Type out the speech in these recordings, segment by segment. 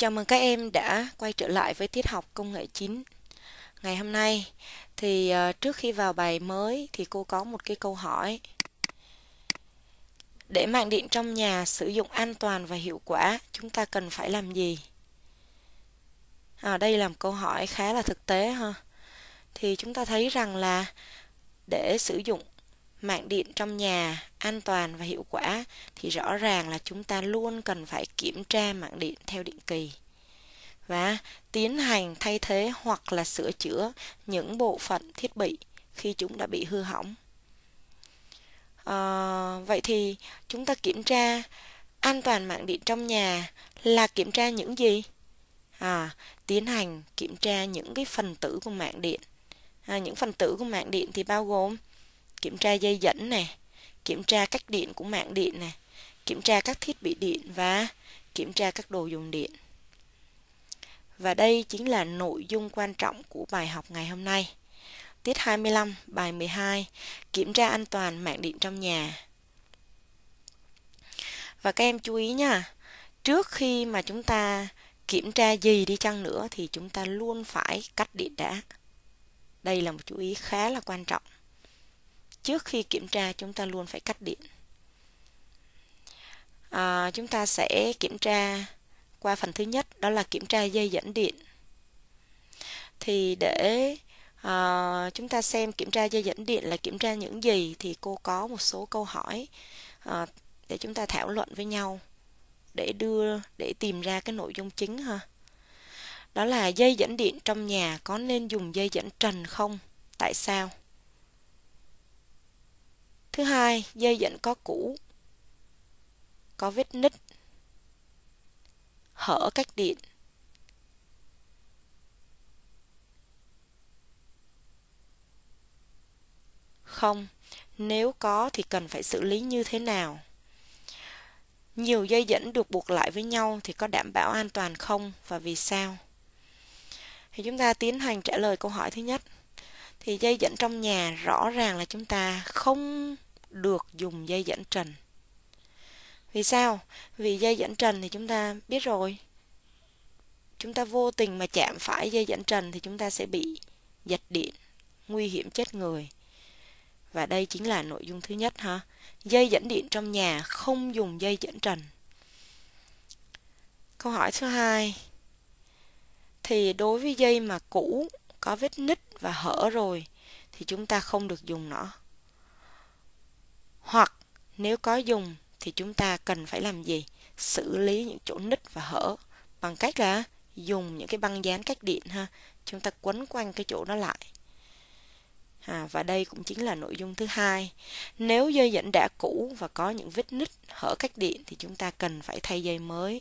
Chào mừng các em đã quay trở lại với tiết học công nghệ 9. Ngày hôm nay thì ờ, trước khi vào bài mới thì cô có một cái câu hỏi. Để mạng điện trong nhà sử dụng an toàn và hiệu quả, chúng ta cần phải làm gì? À, đây là một câu hỏi khá là thực tế ha. Thì chúng ta thấy rằng là để sử dụng mạng điện trong nhà an toàn và hiệu quả thì rõ ràng là chúng ta luôn cần phải kiểm tra mạng điện theo định kỳ và tiến hành thay thế hoặc là sửa chữa những bộ phận thiết bị khi chúng đã bị hư hỏng à, vậy thì chúng ta kiểm tra an toàn mạng điện trong nhà là kiểm tra những gì à, tiến hành kiểm tra những cái phần tử của mạng điện à, những phần tử của mạng điện thì bao gồm kiểm tra dây dẫn này, kiểm tra cách điện của mạng điện này, kiểm tra các thiết bị điện và kiểm tra các đồ dùng điện. Và đây chính là nội dung quan trọng của bài học ngày hôm nay. Tiết 25, bài 12, kiểm tra an toàn mạng điện trong nhà. Và các em chú ý nha, trước khi mà chúng ta kiểm tra gì đi chăng nữa thì chúng ta luôn phải cắt điện đã. Đây là một chú ý khá là quan trọng trước khi kiểm tra chúng ta luôn phải cắt điện à, chúng ta sẽ kiểm tra qua phần thứ nhất đó là kiểm tra dây dẫn điện thì để à, chúng ta xem kiểm tra dây dẫn điện là kiểm tra những gì thì cô có một số câu hỏi à, để chúng ta thảo luận với nhau để đưa để tìm ra cái nội dung chính ha đó là dây dẫn điện trong nhà có nên dùng dây dẫn trần không tại sao Thứ hai, dây dẫn có cũ, có vết nứt, hở cách điện. Không, nếu có thì cần phải xử lý như thế nào? Nhiều dây dẫn được buộc lại với nhau thì có đảm bảo an toàn không và vì sao? Thì chúng ta tiến hành trả lời câu hỏi thứ nhất thì dây dẫn trong nhà rõ ràng là chúng ta không được dùng dây dẫn trần vì sao vì dây dẫn trần thì chúng ta biết rồi chúng ta vô tình mà chạm phải dây dẫn trần thì chúng ta sẽ bị giật điện nguy hiểm chết người và đây chính là nội dung thứ nhất ha dây dẫn điện trong nhà không dùng dây dẫn trần câu hỏi thứ hai thì đối với dây mà cũ có vết nứt và hở rồi thì chúng ta không được dùng nó. Hoặc nếu có dùng thì chúng ta cần phải làm gì? Xử lý những chỗ nứt và hở bằng cách là dùng những cái băng dán cách điện ha, chúng ta quấn quanh cái chỗ đó lại. À, và đây cũng chính là nội dung thứ hai. Nếu dây dẫn đã cũ và có những vết nứt hở cách điện thì chúng ta cần phải thay dây mới.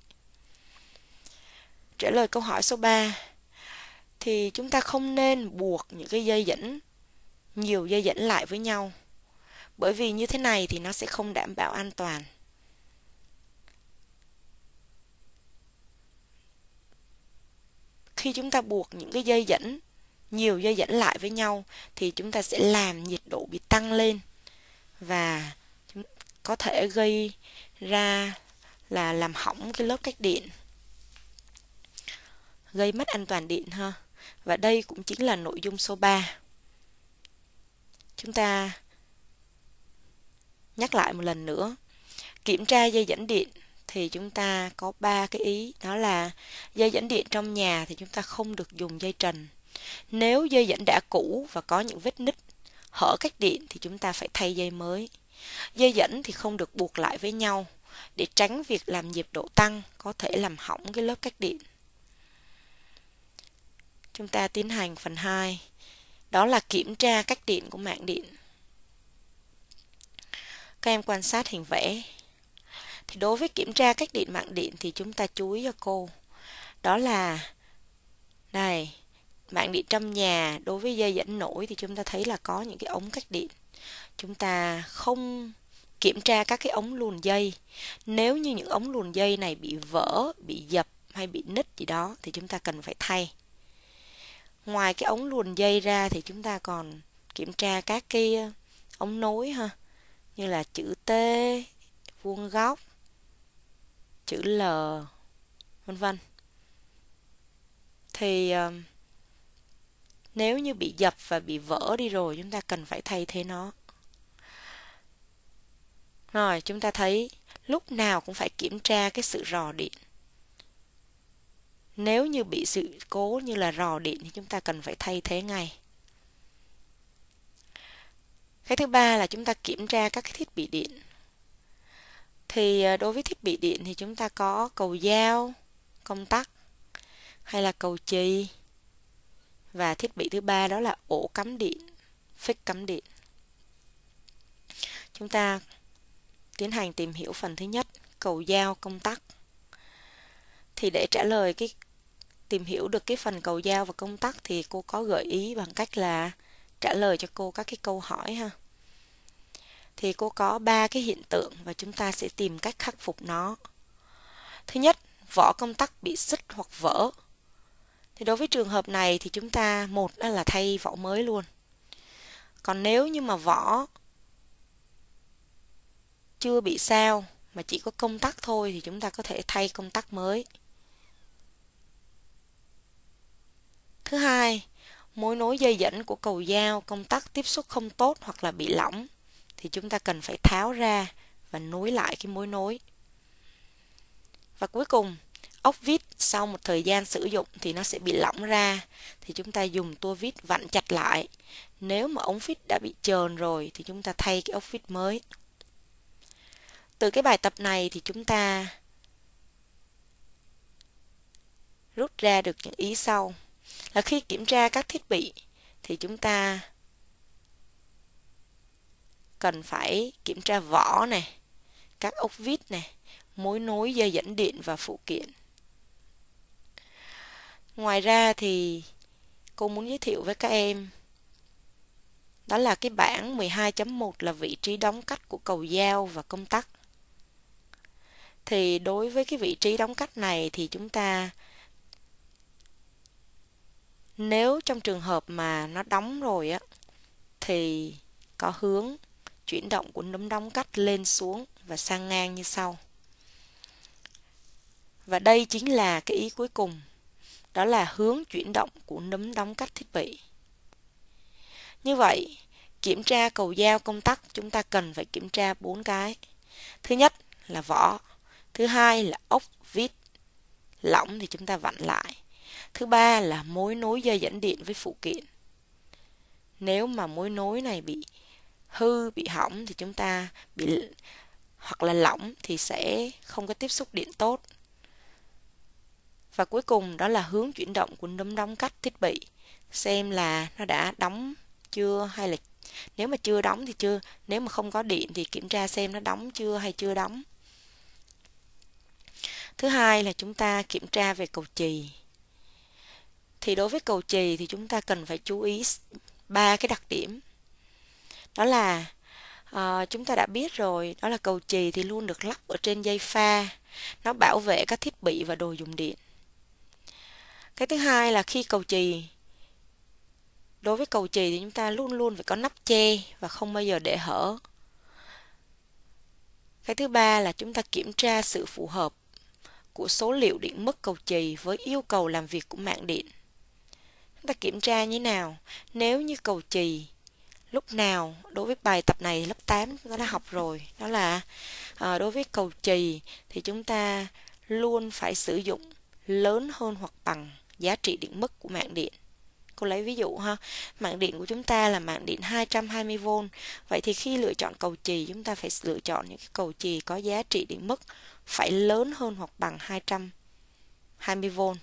Trả lời câu hỏi số 3, thì chúng ta không nên buộc những cái dây dẫn nhiều dây dẫn lại với nhau bởi vì như thế này thì nó sẽ không đảm bảo an toàn khi chúng ta buộc những cái dây dẫn nhiều dây dẫn lại với nhau thì chúng ta sẽ làm nhiệt độ bị tăng lên và có thể gây ra là làm hỏng cái lớp cách điện gây mất an toàn điện ha và đây cũng chính là nội dung số 3. Chúng ta nhắc lại một lần nữa. Kiểm tra dây dẫn điện thì chúng ta có ba cái ý đó là dây dẫn điện trong nhà thì chúng ta không được dùng dây trần. Nếu dây dẫn đã cũ và có những vết nứt, hở cách điện thì chúng ta phải thay dây mới. Dây dẫn thì không được buộc lại với nhau để tránh việc làm nhiệt độ tăng có thể làm hỏng cái lớp cách điện. Chúng ta tiến hành phần 2. Đó là kiểm tra cách điện của mạng điện. Các em quan sát hình vẽ. Thì đối với kiểm tra cách điện mạng điện thì chúng ta chú ý cho cô. Đó là này, mạng điện trong nhà đối với dây dẫn nổi thì chúng ta thấy là có những cái ống cách điện. Chúng ta không kiểm tra các cái ống luồn dây. Nếu như những ống luồn dây này bị vỡ, bị dập hay bị nứt gì đó thì chúng ta cần phải thay ngoài cái ống luồn dây ra thì chúng ta còn kiểm tra các cái ờ, ống nối ha như là chữ T vuông góc chữ L vân vân thì ờ, nếu như bị dập và bị vỡ đi rồi chúng ta cần phải thay thế nó rồi chúng ta thấy lúc nào cũng phải kiểm tra cái sự rò điện nếu như bị sự cố như là rò điện thì chúng ta cần phải thay thế ngay. Cái thứ ba là chúng ta kiểm tra các cái thiết bị điện. Thì à, đối với thiết bị điện thì chúng ta có cầu dao, công tắc hay là cầu chì và thiết bị thứ ba đó là ổ cắm điện, phích cắm điện. Chúng ta tiến hành tìm hiểu phần thứ nhất, cầu dao công tắc. Thì để trả lời cái tìm hiểu được cái phần cầu giao và công tắc thì cô có gợi ý bằng cách là trả lời cho cô các cái câu hỏi ha thì cô có ba cái hiện tượng và chúng ta sẽ tìm cách khắc phục nó thứ nhất vỏ công tắc bị xích hoặc vỡ thì đối với trường hợp này thì chúng ta một là thay vỏ mới luôn còn nếu như mà vỏ chưa bị sao mà chỉ có công tắc thôi thì chúng ta có thể thay công tắc mới Thứ hai, mối nối dây dẫn của cầu dao công tắc tiếp xúc không tốt hoặc là bị lỏng thì chúng ta cần phải tháo ra và nối lại cái mối nối. Và cuối cùng, ốc vít sau một thời gian sử dụng thì nó sẽ bị lỏng ra thì chúng ta dùng tua vít vặn chặt lại. Nếu mà ống vít đã bị trơn rồi thì chúng ta thay cái ốc vít mới. Từ cái bài tập này thì chúng ta rút ra được những ý sau là khi kiểm tra các thiết bị thì chúng ta cần phải kiểm tra vỏ này, các ốc vít này, mối nối dây dẫn điện và phụ kiện. Ngoài ra thì cô muốn giới thiệu với các em đó là cái bảng 12.1 là vị trí đóng cách của cầu dao và công tắc. Thì đối với cái vị trí đóng cách này thì chúng ta nếu trong trường hợp mà nó đóng rồi á thì có hướng chuyển động của nấm đóng cách lên xuống và sang ngang như sau. Và đây chính là cái ý cuối cùng, đó là hướng chuyển động của nấm đóng cách thiết bị. Như vậy, kiểm tra cầu dao công tắc chúng ta cần phải kiểm tra bốn cái. Thứ nhất là vỏ, thứ hai là ốc vít, lỏng thì chúng ta vặn lại. Thứ ba là mối nối dây dẫn điện với phụ kiện. Nếu mà mối nối này bị hư, bị hỏng thì chúng ta bị hoặc là lỏng thì sẽ không có tiếp xúc điện tốt. Và cuối cùng đó là hướng chuyển động của núm đóng cách thiết bị, xem là nó đã đóng chưa hay là nếu mà chưa đóng thì chưa, nếu mà không có điện thì kiểm tra xem nó đóng chưa hay chưa đóng. Thứ hai là chúng ta kiểm tra về cầu chì thì đối với cầu chì thì chúng ta cần phải chú ý ba cái đặc điểm đó là uh, chúng ta đã biết rồi đó là cầu chì thì luôn được lắp ở trên dây pha nó bảo vệ các thiết bị và đồ dùng điện cái thứ hai là khi cầu chì đối với cầu chì thì chúng ta luôn luôn phải có nắp che và không bao giờ để hở cái thứ ba là chúng ta kiểm tra sự phù hợp của số liệu điện mức cầu chì với yêu cầu làm việc của mạng điện ta kiểm tra như thế nào nếu như cầu chì lúc nào đối với bài tập này lớp 8 chúng ta đã học rồi đó là à, đối với cầu chì thì chúng ta luôn phải sử dụng lớn hơn hoặc bằng giá trị điện mức của mạng điện Cô lấy ví dụ ha, mạng điện của chúng ta là mạng điện 220V. Vậy thì khi lựa chọn cầu chì chúng ta phải lựa chọn những cái cầu chì có giá trị điện mức phải lớn hơn hoặc bằng 220V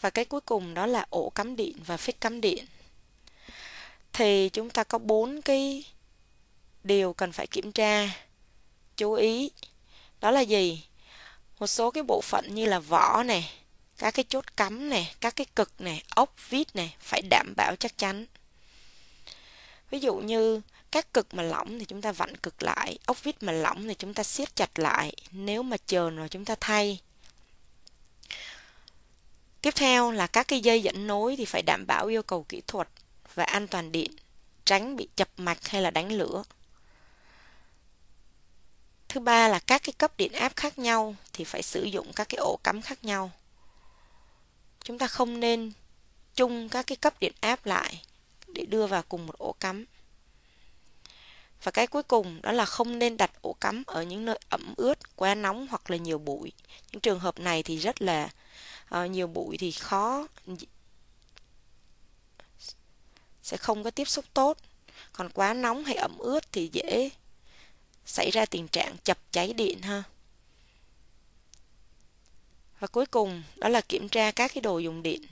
và cái cuối cùng đó là ổ cắm điện và phích cắm điện thì chúng ta có bốn cái điều cần phải kiểm tra chú ý đó là gì một số cái bộ phận như là vỏ này các cái chốt cắm này các cái cực này ốc vít này phải đảm bảo chắc chắn ví dụ như các cực mà lỏng thì chúng ta vặn cực lại ốc vít mà lỏng thì chúng ta siết chặt lại nếu mà chờn rồi chúng ta thay Tiếp theo là các cái dây dẫn nối thì phải đảm bảo yêu cầu kỹ thuật và an toàn điện, tránh bị chập mạch hay là đánh lửa. Thứ ba là các cái cấp điện áp khác nhau thì phải sử dụng các cái ổ cắm khác nhau. Chúng ta không nên chung các cái cấp điện áp lại để đưa vào cùng một ổ cắm. Và cái cuối cùng đó là không nên đặt ổ cắm ở những nơi ẩm ướt, quá nóng hoặc là nhiều bụi. Những trường hợp này thì rất là uh, nhiều bụi thì khó sẽ không có tiếp xúc tốt còn quá nóng hay ẩm ướt thì dễ xảy ra tình trạng chập cháy điện ha và cuối cùng đó là kiểm tra các cái đồ dùng điện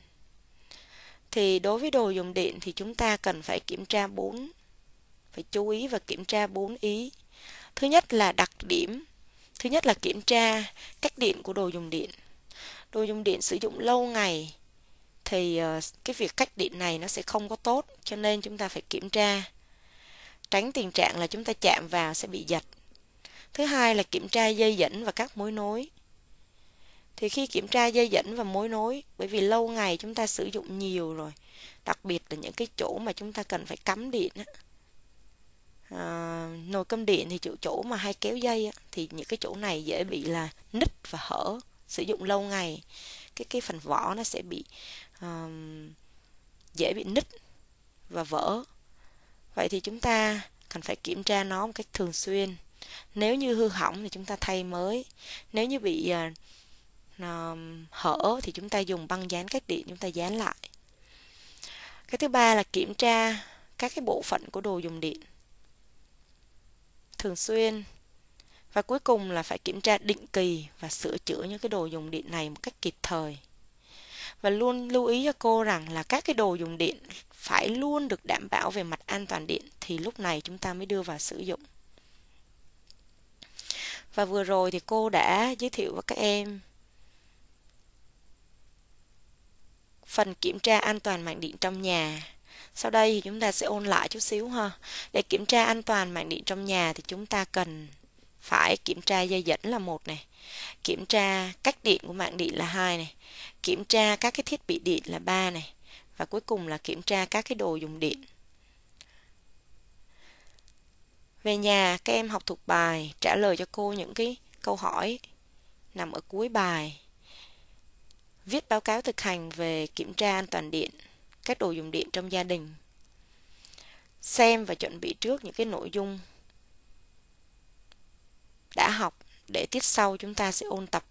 thì đối với đồ dùng điện thì chúng ta cần phải kiểm tra bốn phải chú ý và kiểm tra bốn ý thứ nhất là đặc điểm thứ nhất là kiểm tra cách điện của đồ dùng điện đồ dùng điện sử dụng lâu ngày thì ờ, cái việc cách điện này nó sẽ không có tốt cho nên chúng ta phải kiểm tra tránh tình trạng là chúng ta chạm vào sẽ bị giật thứ hai là kiểm tra dây dẫn và các mối nối thì khi kiểm tra dây dẫn và mối nối bởi vì lâu ngày chúng ta sử dụng nhiều rồi đặc biệt là những cái chỗ mà chúng ta cần phải cắm điện à, nồi cơm điện thì chỗ chỗ mà hay kéo dây thì những cái chỗ này dễ bị là nứt và hở sử dụng lâu ngày cái cái phần vỏ nó sẽ bị um, dễ bị nứt và vỡ vậy thì chúng ta cần phải kiểm tra nó một cách thường xuyên nếu như hư hỏng thì chúng ta thay mới nếu như bị uh, hở thì chúng ta dùng băng dán cách điện chúng ta dán lại cái thứ ba là kiểm tra các cái bộ phận của đồ dùng điện thường xuyên và cuối cùng là phải kiểm tra định kỳ và sửa chữa những cái đồ dùng điện này một cách kịp thời. Và luôn lưu ý cho cô rằng là các cái đồ dùng điện phải luôn được đảm bảo về mặt an toàn điện thì lúc này chúng ta mới đưa vào sử dụng. Và vừa rồi thì cô đã giới thiệu với các em phần kiểm tra an toàn mạng điện trong nhà. Sau đây thì chúng ta sẽ ôn lại chút xíu ha. Để kiểm tra an toàn mạng điện trong nhà thì chúng ta cần phải kiểm tra dây dẫn là một này kiểm tra cách điện của mạng điện là hai này kiểm tra các cái thiết bị điện là ba này và cuối cùng là kiểm tra các cái đồ dùng điện về nhà các em học thuộc bài trả lời cho cô những cái câu hỏi nằm ở cuối bài viết báo cáo thực hành về kiểm tra an toàn điện các đồ dùng điện trong gia đình xem và chuẩn bị trước những cái nội dung đã học để tiết sau chúng ta sẽ ôn tập